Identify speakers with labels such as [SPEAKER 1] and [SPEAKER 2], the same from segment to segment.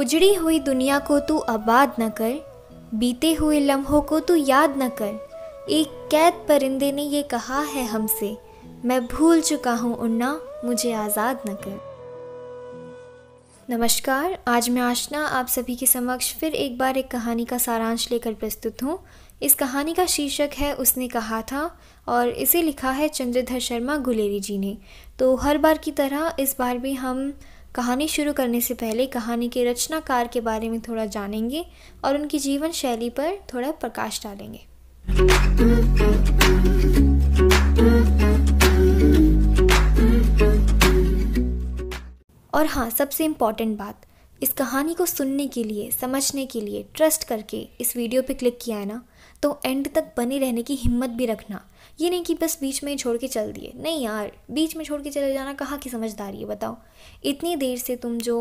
[SPEAKER 1] उजड़ी हुई दुनिया को तू आबाद न कर बीते हुए लम्हों को तू याद न कर एक कैद परिंदे ने ये कहा है हमसे मैं भूल चुका हूँ उड़ना मुझे आज़ाद न कर नमस्कार आज मैं आशना आप सभी के समक्ष फिर एक बार एक कहानी का सारांश लेकर प्रस्तुत हूँ इस कहानी का शीर्षक है उसने कहा था और इसे लिखा है चंद्रधर शर्मा गुलेरी जी ने तो हर बार की तरह इस बार भी हम कहानी शुरू करने से पहले कहानी के रचनाकार के बारे में थोड़ा जानेंगे और उनकी जीवन शैली पर थोड़ा प्रकाश डालेंगे और हाँ सबसे इम्पॉर्टेंट बात इस कहानी को सुनने के लिए समझने के लिए ट्रस्ट करके इस वीडियो पे क्लिक किया है ना तो एंड तक बने रहने की हिम्मत भी रखना ये नहीं कि बस बीच में छोड़ के चल दिए नहीं यार बीच में छोड़ के चले जाना कहाँ की समझदारी है बताओ इतनी देर से तुम जो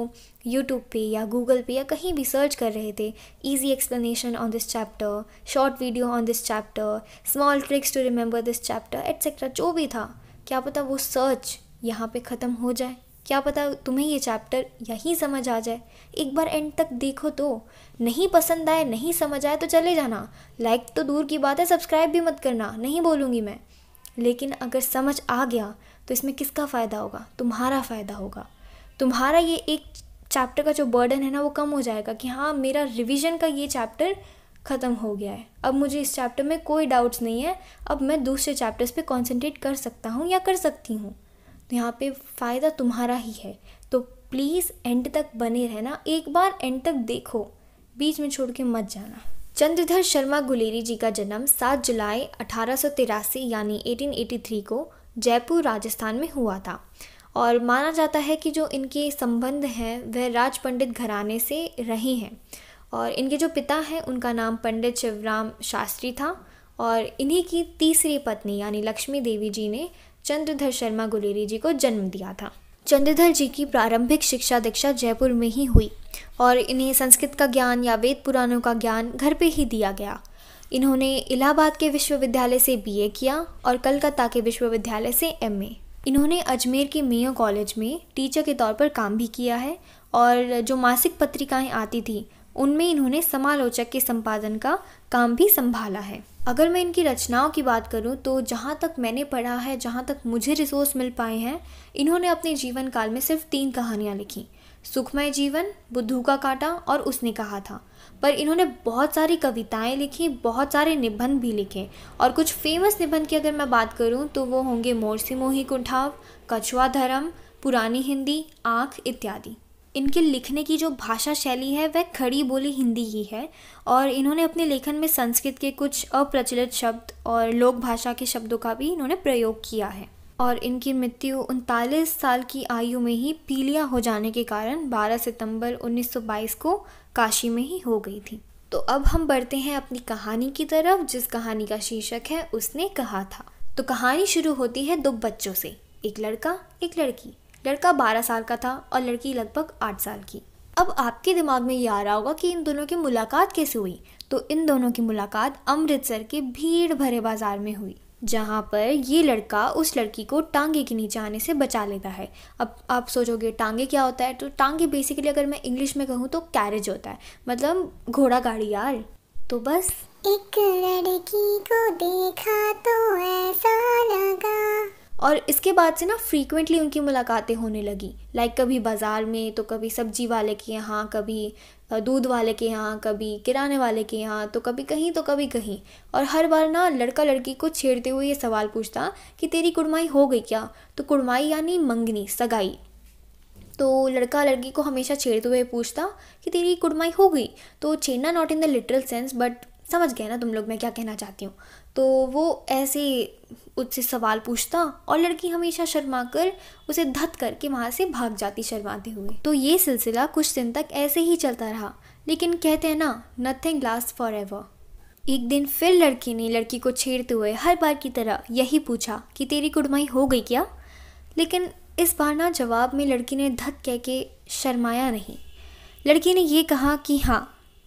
[SPEAKER 1] यूट्यूब पे या गूगल पे या कहीं भी सर्च कर रहे थे easy explanation on this chapter short video on this chapter small tricks to remember this chapter etcetera जो भी था क्या पता वो सर्च यहाँ पे ख़त्म हो जाए क्या पता तुम्हें ये चैप्टर यहीं समझ आ जाए एक बार एंड तक देखो तो नहीं पसंद आए नहीं समझ आए तो चले जाना लाइक तो दूर की बात है सब्सक्राइब भी मत करना नहीं बोलूँगी मैं लेकिन अगर समझ आ गया तो इसमें किसका फ़ायदा होगा तुम्हारा फ़ायदा होगा तुम्हारा ये एक चैप्टर का जो बर्डन है ना वो कम हो जाएगा कि हाँ मेरा रिविज़न का ये चैप्टर ख़त्म हो गया है अब मुझे इस चैप्टर में कोई डाउट्स नहीं है अब मैं दूसरे चैप्टर्स पे कंसंट्रेट कर सकता हूँ या कर सकती हूँ तो यहाँ पे फ़ायदा तुम्हारा ही है तो प्लीज़ एंड तक बने रहना एक बार एंड तक देखो बीच में छोड़ के मत जाना चंद्रधर शर्मा गुलेरी जी का जन्म 7 जुलाई अठारह यानी 1883 को जयपुर राजस्थान में हुआ था और माना जाता है कि जो इनके संबंध हैं वह राज पंडित घराने से रहे हैं और इनके जो पिता हैं उनका नाम पंडित शिवराम शास्त्री था और इन्हीं की तीसरी पत्नी यानी लक्ष्मी देवी जी ने चंद्रधर शर्मा गुलेरी जी को जन्म दिया था चंद्रधर जी की प्रारंभिक शिक्षा दीक्षा जयपुर में ही हुई और इन्हें संस्कृत का ज्ञान या वेद पुराणों का ज्ञान घर पे ही दिया गया इन्होंने इलाहाबाद के विश्वविद्यालय से बीए किया और कलकत्ता के विश्वविद्यालय से एमए इन्होंने अजमेर के मेयो कॉलेज में टीचर के तौर पर काम भी किया है और जो मासिक पत्रिकाएं आती थी उनमें इन्होंने समालोचक के संपादन का काम भी संभाला है अगर मैं इनकी रचनाओं की बात करूं तो जहाँ तक मैंने पढ़ा है जहाँ तक मुझे रिसोर्स मिल पाए हैं इन्होंने अपने जीवन काल में सिर्फ तीन कहानियाँ लिखी सुखमय जीवन बुद्धू का काटा और उसने कहा था पर इन्होंने बहुत सारी कविताएं लिखी बहुत सारे निबंध भी लिखे और कुछ फेमस निबंध की अगर मैं बात करूं तो वो होंगे मोरसी मोही कुंठाव कछुआ धर्म पुरानी हिंदी आँख इत्यादि इनके लिखने की जो भाषा शैली है वह खड़ी बोली हिंदी ही है और इन्होंने अपने लेखन में संस्कृत के कुछ अप्रचलित शब्द और लोक भाषा के शब्दों का भी इन्होंने प्रयोग किया है और इनकी मृत्यु उनतालीस साल की आयु में ही पीलिया हो जाने के कारण 12 सितंबर 1922 को काशी में ही हो गई थी तो अब हम बढ़ते हैं अपनी कहानी की तरफ जिस कहानी का शीर्षक है उसने कहा था तो कहानी शुरू होती है दो बच्चों से एक लड़का एक लड़की लड़का बारह साल का था और लड़की लगभग आठ साल की अब आपके दिमाग में ये आ रहा होगा कि इन दोनों की मुलाकात कैसे हुई तो इन दोनों की मुलाकात अमृतसर के भीड़ भरे बाजार में हुई जहाँ पर ये लड़का उस लड़की को टांगे के नीचे आने से बचा लेता है अब आप सोचोगे टांगे क्या होता है तो टांगे बेसिकली अगर मैं इंग्लिश में कहूँ तो कैरेज होता है मतलब घोड़ा गाड़ी यार तो बस एक लड़की को देखा तो ऐसा लगा और इसके बाद से ना फ्रीक्वेंटली उनकी मुलाकातें होने लगी लाइक कभी बाज़ार में तो कभी सब्जी वाले के यहाँ कभी दूध वाले के यहाँ कभी किराने वाले के यहाँ तो कभी कहीं तो कभी कहीं और हर बार ना लड़का लड़की को छेड़ते हुए ये सवाल पूछता कि तेरी कुड़माई हो गई क्या तो कुड़माई यानी मंगनी सगाई तो लड़का लड़की को हमेशा छेड़ते हुए पूछता कि तेरी कुड़माई हो गई तो छेड़ना not in the literal sense but समझ गए ना तुम लोग मैं क्या कहना चाहती हूँ तो वो ऐसे उससे सवाल पूछता और लड़की हमेशा शर्मा कर उसे धत करके वहाँ से भाग जाती शर्माते हुए तो ये सिलसिला कुछ दिन तक ऐसे ही चलता रहा लेकिन कहते हैं ना नथिंग लास्ट फॉर एवर एक दिन फिर लड़की ने लड़की को छेड़ते हुए हर बार की तरह यही पूछा कि तेरी कुड़माई हो गई क्या लेकिन इस बार ना जवाब में लड़की ने धत कह के शर्माया नहीं लड़की ने यह कहा कि हाँ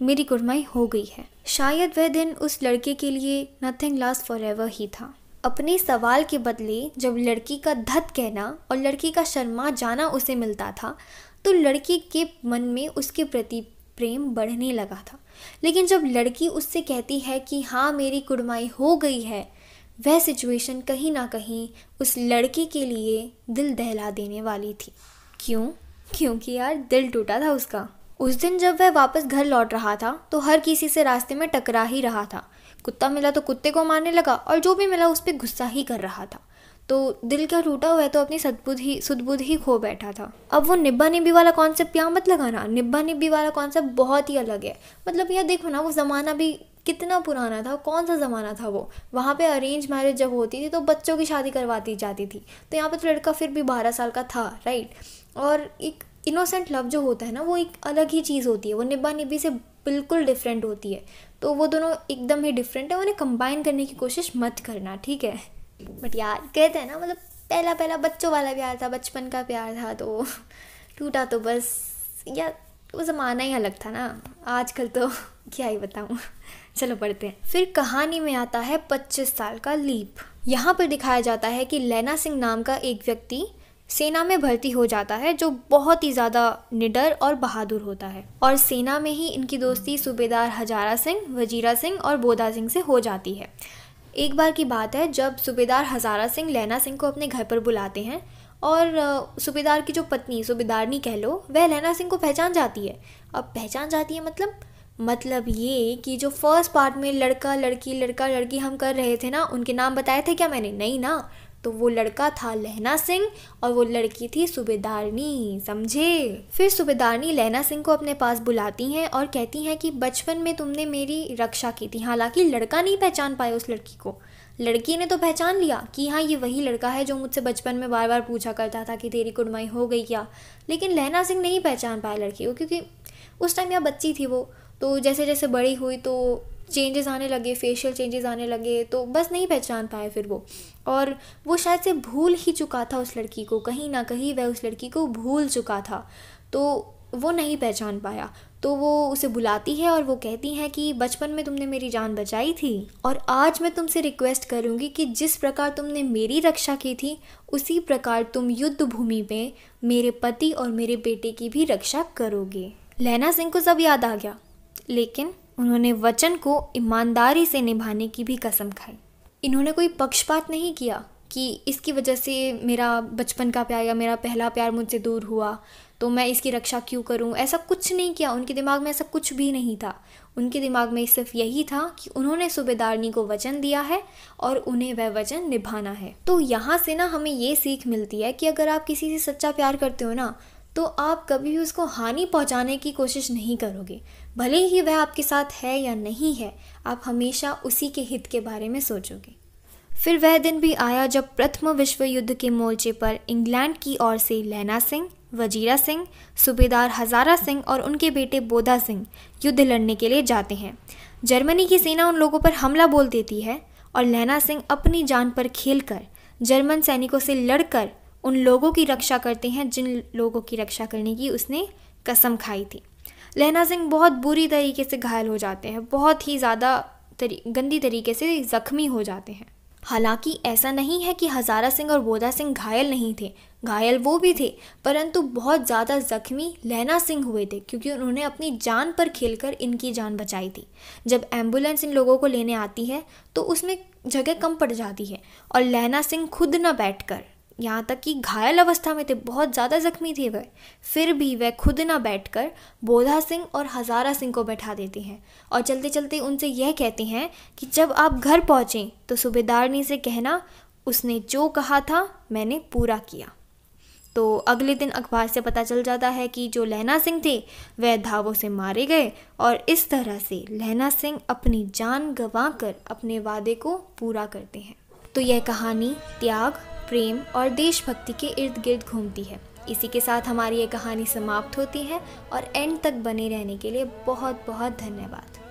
[SPEAKER 1] मेरी कुड़माई हो गई है शायद वह दिन उस लड़के के लिए नथिंग लास्ट फॉर एवर ही था अपने सवाल के बदले जब लड़की का धत कहना और लड़की का शर्मा जाना उसे मिलता था तो लड़की के मन में उसके प्रति प्रेम बढ़ने लगा था लेकिन जब लड़की उससे कहती है कि हाँ मेरी कुड़माई हो गई है वह सिचुएशन कहीं ना कहीं उस लड़की के लिए दिल दहला देने वाली थी क्यों क्योंकि यार दिल टूटा था उसका उस दिन जब वह वापस घर लौट रहा था तो हर किसी से रास्ते में टकरा ही रहा था कुत्ता मिला तो कुत्ते को मारने लगा और जो भी मिला उस पर गुस्सा ही कर रहा था तो दिल क्या टूटा हुआ है तो अपनी सदबुद ही सुदबुद ही खो बैठा था अब वो निब्बा निब्बी वाला कॉन्सेप्ट यहाँ मत लगाना निब्बा निब्बी वाला कॉन्सेप्ट बहुत ही अलग है मतलब यह देखो ना वो ज़माना भी कितना पुराना था कौन सा ज़माना था वो वहाँ पे अरेंज मैरिज जब होती थी तो बच्चों की शादी करवाती जाती थी तो यहाँ पे तो लड़का फिर भी बारह साल का था राइट और एक इनोसेंट लव जो होता है ना वो एक अलग ही चीज़ होती है वो निब्बा निब्बी से बिल्कुल डिफरेंट होती है तो वो दोनों एकदम ही डिफरेंट है उन्हें कंबाइन करने की कोशिश मत करना ठीक है बट यार कहते हैं ना मतलब पहला पहला बच्चों वाला प्यार था बचपन का प्यार था तो टूटा तो बस या वो ज़माना ही अलग था ना आजकल तो क्या ही बताऊँ चलो पढ़ते हैं फिर कहानी में आता है पच्चीस साल का लीप यहाँ पर दिखाया जाता है कि लैना सिंह नाम का एक व्यक्ति सेना में भर्ती हो जाता है जो बहुत ही ज़्यादा निडर और बहादुर होता है और सेना में ही इनकी दोस्ती सूबेदार हजारा सिंह वजीरा सिंह और बोधा सिंह से हो जाती है एक बार की बात है जब सूबेदार हजारा सिंह लैना सिंह को अपने घर पर बुलाते हैं और सूबेदार की जो पत्नी सूबेदारनी कह लो वह लैना सिंह को पहचान जाती है अब पहचान जाती है मतलब मतलब ये कि जो फर्स्ट पार्ट में लड़का लड़की लड़का लड़की हम कर रहे थे ना उनके नाम बताए थे क्या मैंने नहीं ना तो वो लड़का था लहना सिंह और वो लड़की थी सुबेदारनी समझे फिर सुबेदारनी लहना सिंह को अपने पास बुलाती हैं और कहती हैं कि बचपन में तुमने मेरी रक्षा की थी हालांकि लड़का नहीं पहचान पाया उस लड़की को लड़की ने तो पहचान लिया कि हाँ ये वही लड़का है जो मुझसे बचपन में बार बार पूछा करता था कि तेरी कुड़माई हो गई क्या लेकिन लहना सिंह नहीं पहचान पाया लड़की को क्योंकि उस टाइम यह बच्ची थी वो तो जैसे जैसे बड़ी हुई तो चेंजेस आने लगे फेशियल चेंजेस आने लगे तो बस नहीं पहचान पाए फिर वो और वो शायद से भूल ही चुका था उस लड़की को कहीं ना कहीं वह उस लड़की को भूल चुका था तो वो नहीं पहचान पाया तो वो उसे बुलाती है और वो कहती हैं कि बचपन में तुमने मेरी जान बचाई थी और आज मैं तुमसे रिक्वेस्ट करूँगी कि जिस प्रकार तुमने मेरी रक्षा की थी उसी प्रकार तुम युद्ध भूमि में मेरे पति और मेरे बेटे की भी रक्षा करोगे लैना सिंह को सब याद आ गया लेकिन उन्होंने वचन को ईमानदारी से निभाने की भी कसम खाई इन्होंने कोई पक्षपात नहीं किया कि इसकी वजह से मेरा बचपन का प्यार या मेरा पहला प्यार मुझसे दूर हुआ तो मैं इसकी रक्षा क्यों करूं ऐसा कुछ नहीं किया उनके दिमाग में ऐसा कुछ भी नहीं था उनके दिमाग में सिर्फ यही था कि उन्होंने सूबेदारनी को वचन दिया है और उन्हें वह वचन निभाना है तो यहाँ से ना हमें ये सीख मिलती है कि अगर आप किसी से सच्चा प्यार करते हो ना तो आप कभी भी उसको हानि पहुँचाने की कोशिश नहीं करोगे भले ही वह आपके साथ है या नहीं है आप हमेशा उसी के हित के बारे में सोचोगे फिर वह दिन भी आया जब प्रथम विश्व युद्ध के मोर्चे पर इंग्लैंड की ओर से लैना सिंह वजीरा सिंह सूबेदार हजारा सिंह और उनके बेटे बोधा सिंह युद्ध लड़ने के लिए जाते हैं जर्मनी की सेना उन लोगों पर हमला बोल देती है और लैना सिंह अपनी जान पर खेलकर जर्मन सैनिकों से लड़कर उन लोगों की रक्षा करते हैं जिन लोगों की रक्षा करने की उसने कसम खाई थी लहना सिंह बहुत बुरी तरीके से घायल हो जाते हैं बहुत ही ज़्यादा तरी, गंदी तरीके से ज़ख्मी हो जाते हैं हालांकि ऐसा नहीं है कि हज़ारा सिंह और बोधा सिंह घायल नहीं थे घायल वो भी थे परंतु बहुत ज़्यादा जख्मी लहना सिंह हुए थे क्योंकि उन्होंने अपनी जान पर खेलकर इनकी जान बचाई थी जब एम्बुलेंस इन लोगों को लेने आती है तो उसमें जगह कम पड़ जाती है और लहना सिंह खुद ना बैठकर यहाँ तक कि घायल अवस्था में थे बहुत ज़्यादा जख्मी थे वह फिर भी वह खुद ना बैठकर बोधा सिंह और हज़ारा सिंह को बैठा देती हैं और चलते चलते उनसे यह कहती हैं कि जब आप घर पहुँचें तो सूबेदारनी से कहना उसने जो कहा था मैंने पूरा किया तो अगले दिन अखबार से पता चल जाता है कि जो लहना सिंह थे वह धावों से मारे गए और इस तरह से लहना सिंह अपनी जान गंवाकर अपने वादे को पूरा करते हैं तो यह कहानी त्याग प्रेम और देशभक्ति के इर्द गिर्द घूमती है इसी के साथ हमारी ये कहानी समाप्त होती है और एंड तक बने रहने के लिए बहुत बहुत धन्यवाद